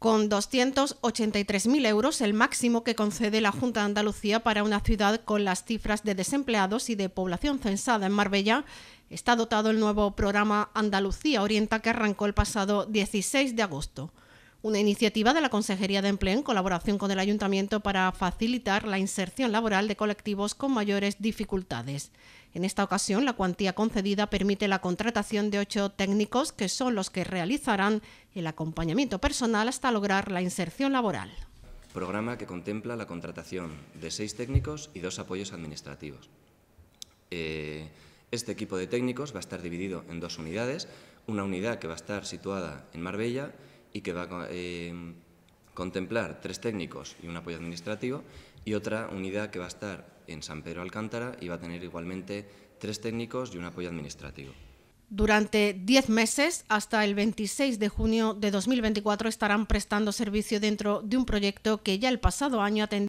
con 283.000 euros, el máximo que concede la Junta de Andalucía para una ciudad con las cifras de desempleados y de población censada en Marbella, está dotado el nuevo programa Andalucía Orienta que arrancó el pasado 16 de agosto una iniciativa de la Consejería de Empleo en colaboración con el Ayuntamiento para facilitar la inserción laboral de colectivos con mayores dificultades. En esta ocasión, la cuantía concedida permite la contratación de ocho técnicos que son los que realizarán el acompañamiento personal hasta lograr la inserción laboral. Programa que contempla la contratación de seis técnicos y dos apoyos administrativos. Eh, este equipo de técnicos va a estar dividido en dos unidades, una unidad que va a estar situada en Marbella y que va a eh, contemplar tres técnicos y un apoyo administrativo y otra unidad que va a estar en San Pedro Alcántara y va a tener igualmente tres técnicos y un apoyo administrativo. Durante 10 meses, hasta el 26 de junio de 2024, estarán prestando servicio dentro de un proyecto que ya el pasado año atendió.